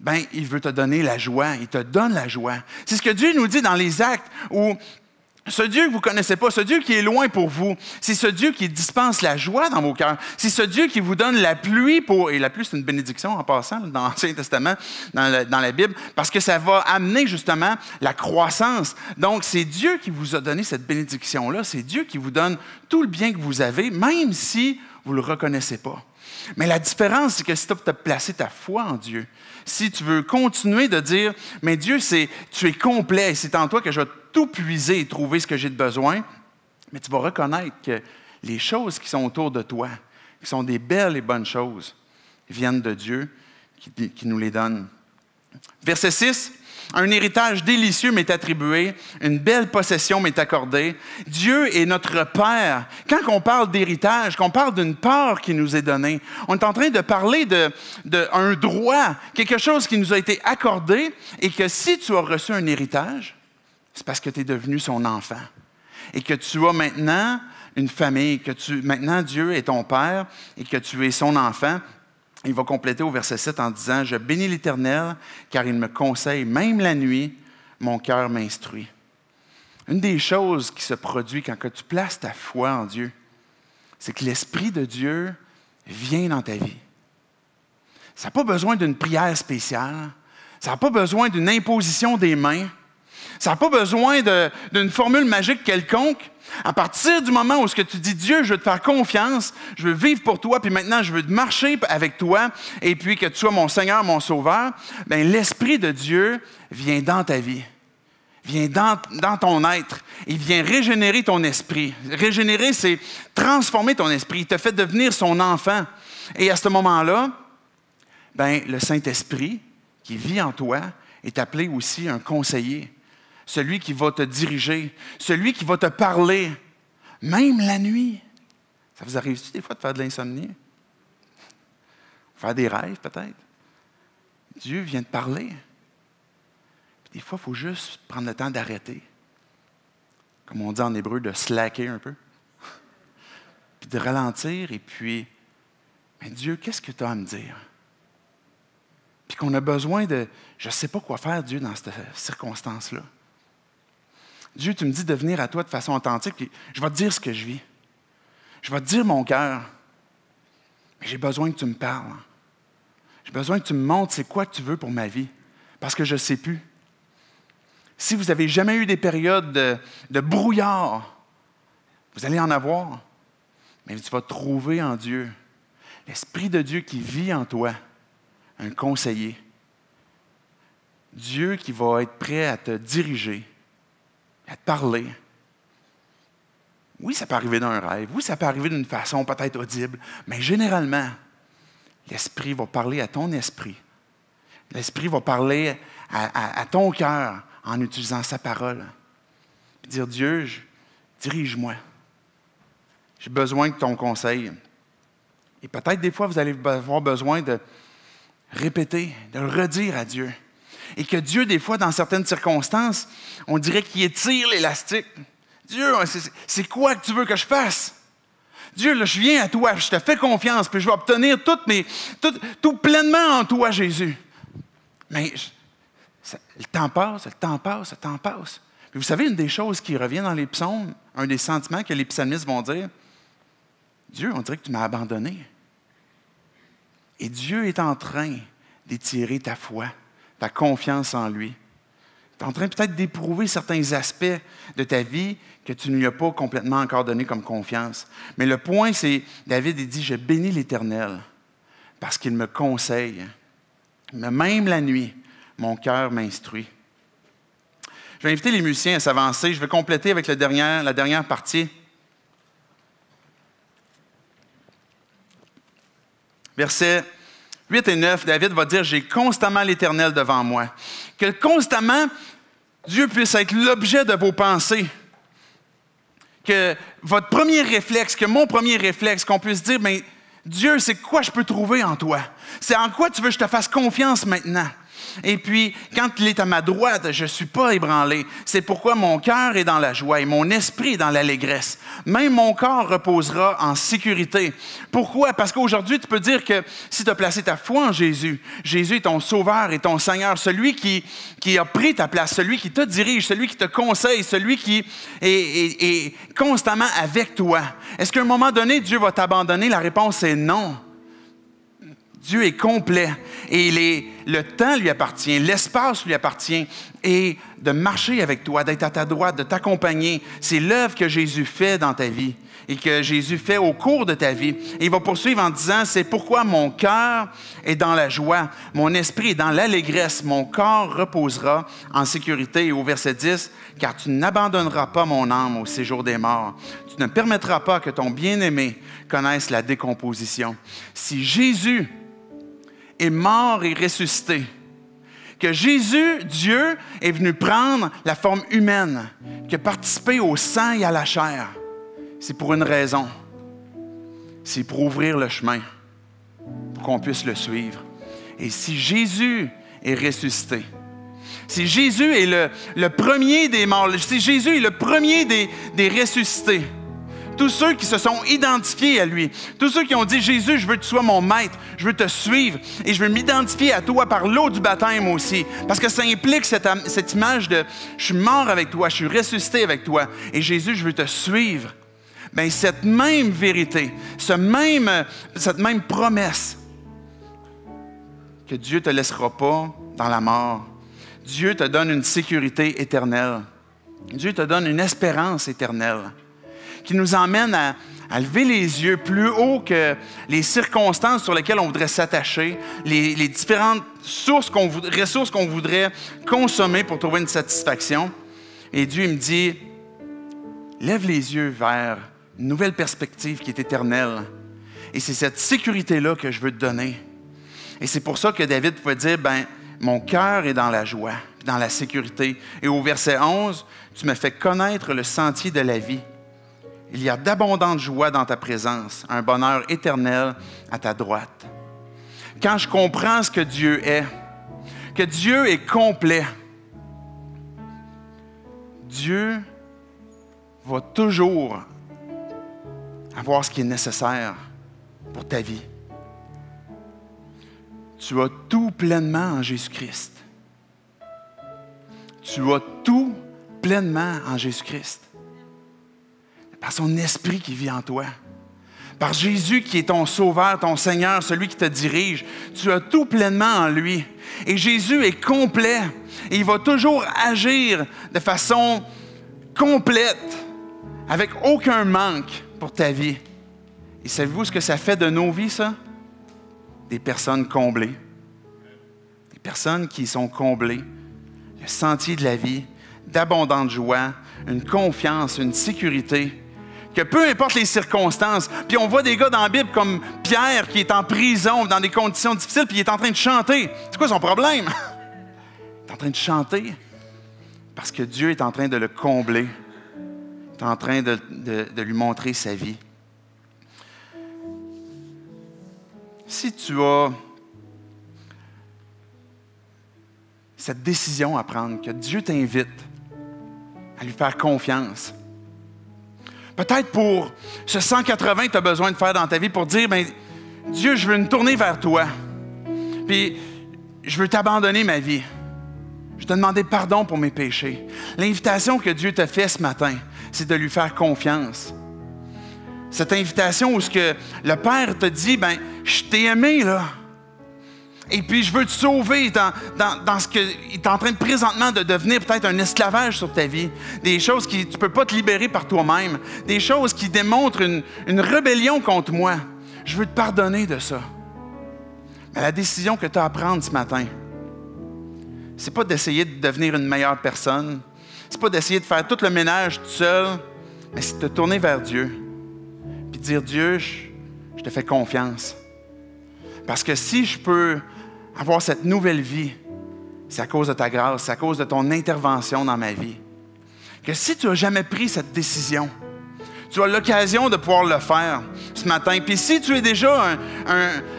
ben, il veut te donner la joie, il te donne la joie. C'est ce que Dieu nous dit dans les actes où ce Dieu que vous connaissez pas, ce Dieu qui est loin pour vous, c'est ce Dieu qui dispense la joie dans vos cœurs, c'est ce Dieu qui vous donne la pluie pour... Et la pluie, c'est une bénédiction en passant dans <laughs> l'Ancien Testament, dans la, Bible, parce que ça va amener justement la croissance. Donc, c'est Dieu qui vous a donné cette bénédiction-là, c'est Dieu qui vous donne tout le bien que vous avez, même si vous le reconnaissez pas. Mais la différence, c'est que si tu as placé ta foi en Dieu, si tu veux continuer de dire, mais Dieu, c'est, tu es complet, c'est en toi que je tout puiser et trouver ce que j'ai de besoin, mais tu vas reconnaître que les choses qui sont autour de toi, qui sont des belles et bonnes choses, viennent de Dieu qui, nous les donne. Verset 6. Un héritage délicieux m'est attribué, une belle possession m'est accordée. Dieu est notre Père. Quand on parle d'héritage, qu'on parle d'une part qui nous est donnée, on est en train de parler d'un de, droit, quelque chose qui nous a été accordé et que si tu as reçu un héritage, c'est parce que tu es devenu son enfant. Et que tu as maintenant une famille, que tu, maintenant Dieu est ton Père et que tu es son enfant. Il va compléter au verset 7 en disant, Je bénis l'Éternel, car il me conseille, même la nuit, mon cœur m'instruit. Une des choses qui se produit quand que tu places ta foi en Dieu, c'est que l'Esprit de Dieu vient dans ta vie. Ça n'a pas besoin d'une prière spéciale, ça n'a pas besoin d'une imposition des mains, ça n'a pas besoin d'une formule magique quelconque. À partir du moment où ce que tu dis Dieu, je veux te faire confiance, je veux vivre pour toi, puis maintenant je veux marcher avec toi, et puis que tu sois mon Seigneur, mon Sauveur, ben l'esprit de Dieu vient dans ta vie, vient dans, ton être, il vient régénérer ton esprit. Régénérer, c'est transformer ton esprit. Il te fait devenir son enfant. Et à ce moment-là, ben, le Saint Esprit qui vit en toi est appelé aussi un conseiller celui qui va te diriger, celui qui va te parler, même la nuit. Ça vous arrive-tu des fois de faire de l'insomnie? Faire des rêves peut-être? Dieu vient te parler. des fois, il faut juste prendre le temps d'arrêter. Comme on dit en hébreu, de slacker un peu. <laughs> puis de ralentir et puis, mais Dieu, qu'est-ce que tu as à me dire? Puis qu'on a besoin de, je ne sais pas quoi faire, Dieu, dans cette circonstance-là. Dieu, tu me dis de venir à toi de façon authentique, je vais te dire ce que je vis. Je vais te dire mon cœur. Mais j'ai besoin que tu me parles. J'ai besoin que tu me montres c'est quoi que tu veux pour ma vie, parce que je ne sais plus. Si vous n'avez jamais eu des périodes de, de brouillard, vous allez en avoir. Mais tu vas trouver en Dieu, l'Esprit de Dieu qui vit en toi, un conseiller. Dieu qui va être prêt à te diriger à te parler. Oui, ça peut arriver dans rêve, oui, ça peut arriver d'une façon peut-être audible, mais généralement, l'Esprit va parler à ton esprit. L'Esprit va parler à, ton cœur en utilisant sa parole. Puis dire, Dieu, dirige-moi. J'ai besoin de ton conseil. Et peut-être des fois, vous allez avoir besoin de répéter, de redire à Dieu et que Dieu, des fois, dans certaines circonstances, on dirait qu'il étire l'élastique. Dieu, hein, c'est quoi que tu veux que je fasse? Dieu, là, je viens à toi, je te fais confiance, puis je vais obtenir tout, mes, tout, pleinement en toi, Jésus. Mais le temps passe, le temps passe, le temps passe. vous savez, une des choses qui revient dans les psaumes, un des sentiments que les psalmistes vont dire, Dieu, on dirait que tu m'as abandonné. Et Dieu est en train d'étirer ta foi ta confiance en lui. Tu es en train peut-être d'éprouver certains aspects de ta vie que tu ne lui as pas complètement encore donné comme confiance. Mais le point, c'est, David, il dit, je bénis l'Éternel parce qu'il me conseille. Mais même la nuit, mon cœur m'instruit. Je vais inviter les musiciens à s'avancer. Je vais compléter avec la dernière, la dernière partie. Verset 8 et 9, David va dire, j'ai constamment l'Éternel devant moi. Que constamment, Dieu puisse être l'objet de vos pensées. Que votre premier réflexe, que mon premier réflexe, qu'on puisse dire, mais ben, Dieu, c'est quoi je peux trouver en toi? C'est en quoi tu veux que je te fasse confiance maintenant? Et puis, quand il est à ma droite, je ne suis pas ébranlé. C'est pourquoi mon cœur est dans la joie et mon esprit dans l'allégresse. Même mon corps reposera en sécurité. Pourquoi? Parce qu'aujourd'hui, tu peux dire que si tu as placé ta foi en Jésus, Jésus est ton sauveur et ton Seigneur, celui qui, qui a pris ta place, celui qui te dirige, celui qui te conseille, celui qui est, est constamment avec toi. Est-ce qu'à un moment donné, Dieu va t'abandonner? La réponse est non. Dieu est complet et il le temps lui appartient, l'espace lui appartient et de marcher avec toi, d'être à ta droite, de t'accompagner, c'est l'œuvre que Jésus fait dans ta vie et que Jésus fait au cours de ta vie. il va poursuivre en disant, c'est pourquoi mon cœur est dans la joie, mon esprit est dans l'allégresse, mon corps reposera en sécurité. Et au verset 10, car tu n'abandonneras pas mon âme au séjour des morts. Tu ne permettras pas que ton bien-aimé connaisse la décomposition. Si Jésus est mort et ressuscité. Que Jésus, Dieu, est venu prendre la forme humaine, qui a participé au sang et à la chair. C'est pour une raison. C'est pour ouvrir le chemin, pour qu'on puisse le suivre. Et si Jésus est ressuscité, si Jésus est le, premier des morts, si Jésus est le premier des, des ressuscités, tous ceux qui se sont identifiés à lui, tous ceux qui ont dit, Jésus, je veux que tu sois mon maître, je veux te suivre et je veux m'identifier à toi par l'eau du baptême aussi, parce que ça implique cette, image de, je suis mort avec toi, je suis ressuscité avec toi, et Jésus, je veux te suivre. Mais ben, cette même vérité, cette même promesse, que Dieu ne te laissera pas dans la mort. Dieu te donne une sécurité éternelle. Dieu te donne une espérance éternelle qui nous emmène à, lever les yeux plus haut que les circonstances sur lesquelles on voudrait s'attacher, les, différentes sources ressources qu'on voudrait consommer pour trouver une satisfaction. Et Dieu il me dit, lève les yeux vers une nouvelle perspective qui est éternelle. Et c'est cette sécurité-là que je veux te donner. Et c'est pour ça que David peut dire, ben, mon cœur est dans la joie, dans la sécurité. Et au verset 11, tu me fais connaître le sentier de la vie. Il y a d'abondantes joies dans ta présence, un bonheur éternel à ta droite. Quand je comprends ce que Dieu est, que Dieu est complet, Dieu va toujours avoir ce qui est nécessaire pour ta vie. Tu as tout pleinement en Jésus-Christ. Tu as tout pleinement en Jésus-Christ. Par son esprit qui vit en toi. Par Jésus qui est ton sauveur, ton Seigneur, celui qui te dirige. Tu as tout pleinement en lui. Et Jésus est complet. Et il va toujours agir de façon complète, avec aucun manque pour ta vie. Et savez-vous ce que ça fait de nos vies, ça? Des personnes comblées. Des personnes qui sont comblées. Le sentier de la vie, d'abondante joie, une confiance, une sécurité que peu importe les circonstances, puis on voit des gars dans la Bible comme Pierre qui est en prison, dans des conditions difficiles, puis il est en train de chanter. C'est quoi son problème? <laughs> il est en train de chanter parce que Dieu est en train de le combler, il est en train de, de lui montrer sa vie. Si tu as cette décision à prendre, que Dieu t'invite à lui faire confiance, Peut-être pour ce 180 que tu as besoin de faire dans ta vie pour dire, ben, Dieu, je veux me tourner vers toi. Puis, je veux t'abandonner ma vie. Je te demander pardon pour mes péchés. L'invitation que Dieu t'a fait ce matin, c'est de lui faire confiance. Cette invitation où ce que le Père te dit, ben, je t'ai aimé, là. Et puis, je veux te sauver dans, ce que est en train de présentement de devenir peut-être un esclavage sur ta vie. Des choses qui tu ne peux pas te libérer par toi-même. Des choses qui démontrent une, rébellion contre moi. Je veux te pardonner de ça. Mais la décision que tu as à prendre ce matin, c'est pas d'essayer de devenir une meilleure personne. C'est pas d'essayer de faire tout le ménage tout seul, mais c'est de te tourner vers Dieu. Puis dire Dieu, je te fais confiance. Parce que si je peux avoir cette nouvelle vie, c'est à cause de ta grâce, c'est à cause de ton intervention dans ma vie. Que si tu n'as jamais pris cette décision, tu as l'occasion de pouvoir le faire ce matin. Puis si tu es déjà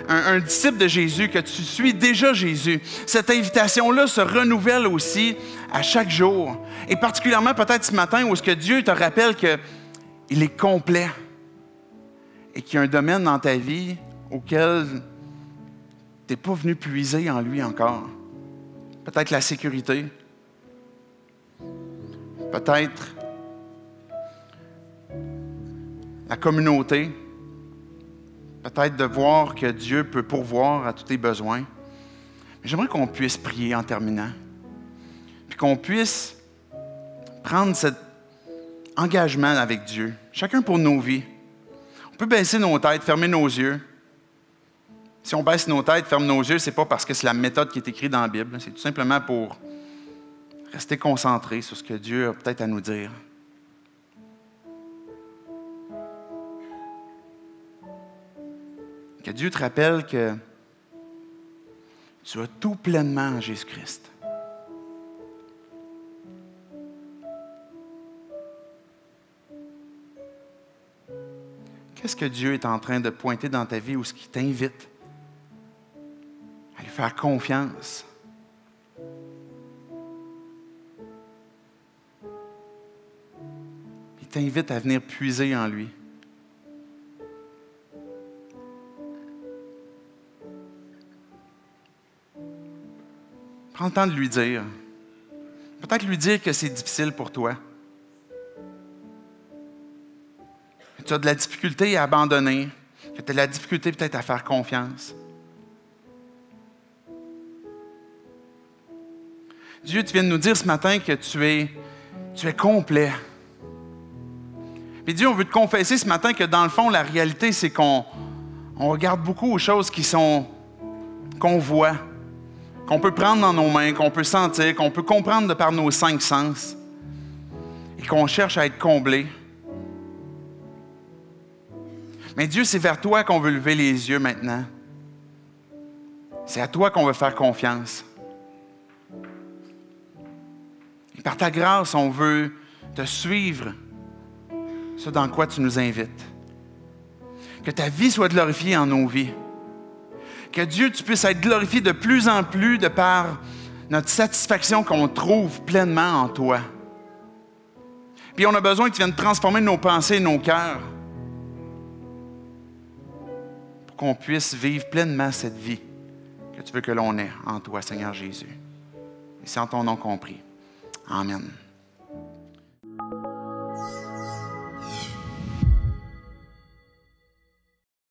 un, disciple de Jésus, que tu suis déjà Jésus, cette invitation-là se renouvelle aussi à chaque jour. Et particulièrement peut-être ce matin où ce que Dieu te rappelle qu'il est complet et qu'il y a un domaine dans ta vie auquel tu n'es pas venu puiser en lui encore. Peut-être la sécurité. Peut-être la communauté. Peut-être de voir que Dieu peut pourvoir à tous tes besoins. Mais j'aimerais qu'on puisse prier en terminant. Puis qu'on puisse prendre cet engagement avec Dieu, chacun pour nos vies. On peut baisser nos têtes, fermer nos yeux. Si on baisse nos têtes, ferme nos yeux, ce n'est pas parce que c'est la méthode qui est écrite dans la Bible. C'est tout simplement pour rester concentré sur ce que Dieu a peut-être à nous dire. Que Dieu te rappelle que tu as tout pleinement en Jésus-Christ. Qu'est-ce que Dieu est en train de pointer dans ta vie ou ce qui t'invite à lui faire confiance. Il t'invite à venir puiser en lui. Prends le temps de lui dire. Peut-être lui dire que c'est difficile pour toi. tu as de la difficulté à abandonner, que tu as de la difficulté peut-être à faire confiance. Dieu, tu viens de nous dire ce matin que tu es, tu es complet. Puis Dieu, on veut te confesser ce matin que dans le fond, la réalité, c'est qu'on regarde beaucoup aux choses qui sont qu'on voit, qu'on peut prendre dans nos mains, qu'on peut sentir, qu'on peut comprendre de par nos cinq sens, et qu'on cherche à être comblé. Mais Dieu, c'est vers toi qu'on veut lever les yeux maintenant. C'est à toi qu'on veut faire confiance. Par ta grâce, on veut te suivre, ce dans quoi tu nous invites. Que ta vie soit glorifiée en nos vies. Que Dieu, tu puisses être glorifié de plus en plus de par notre satisfaction qu'on trouve pleinement en toi. Puis on a besoin que tu viennes transformer nos pensées et nos cœurs pour qu'on puisse vivre pleinement cette vie que tu veux que l'on ait en toi, Seigneur Jésus. Et c'est en ton nom compris. 아멘.